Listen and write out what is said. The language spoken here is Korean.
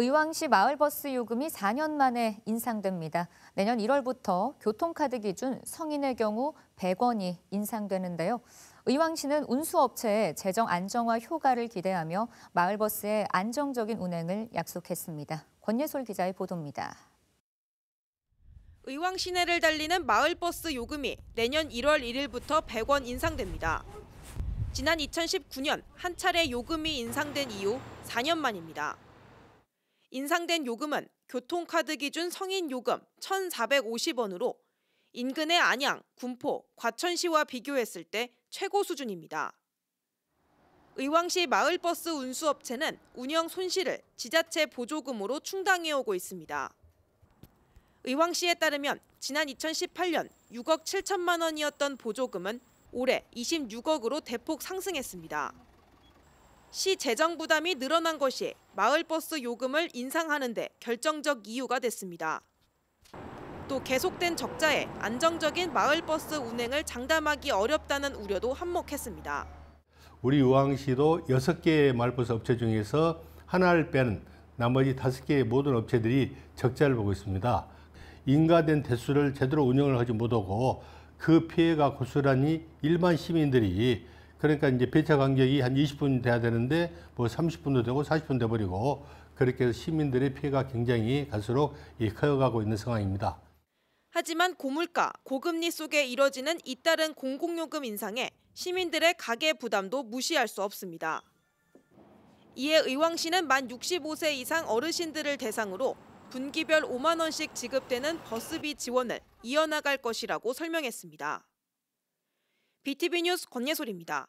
의왕시 마을버스 요금이 4년 만에 인상됩니다. 내년 1월부터 교통카드 기준 성인의 경우 100원이 인상되는데요. 의왕시는 운수업체의 재정 안정화 효과를 기대하며 마을버스의 안정적인 운행을 약속했습니다. 권예솔 기자의 보도입니다. 의왕 시내를 달리는 마을버스 요금이 내년 1월 1일부터 100원 인상됩니다. 지난 2019년 한 차례 요금이 인상된 이후 4년 만입니다. 인상된 요금은 교통카드 기준 성인 요금 1,450원으로 인근의 안양, 군포, 과천시와 비교했을 때 최고 수준입니다. 의왕시 마을버스 운수업체는 운영 손실을 지자체 보조금으로 충당해오고 있습니다. 의왕시에 따르면 지난 2018년 6억 7천만 원이었던 보조금은 올해 26억으로 대폭 상승했습니다. 시 재정 부담이 늘어난 것이 마을버스 요금을 인상하는 데 결정적 이유가 됐습니다. 또 계속된 적자에 안정적인 마을버스 운행을 장담하기 어렵다는 우려도 한몫했습니다. 우리 유황시도 6개의 마을버스 업체 중에서 하나를 뺀 나머지 5개의 모든 업체들이 적자를 보고 있습니다. 인가된 대수를 제대로 운영을 하지 못하고 그 피해가 고스란히 일반 시민들이 그러니까 이제 배차 간격이 한 20분 돼야 되는데 뭐 30분도 되고 40분 돼버리고 그렇게 해서 시민들의 피해가 굉장히 갈수록 예, 커져가고 있는 상황입니다. 하지만 고물가, 고금리 속에 이뤄지는 잇따른 공공요금 인상에 시민들의 가계 부담도 무시할 수 없습니다. 이에 의왕시는 만 65세 이상 어르신들을 대상으로 분기별 5만 원씩 지급되는 버스비 지원을 이어나갈 것이라고 설명했습니다. BTV 뉴스 권예솔입니다.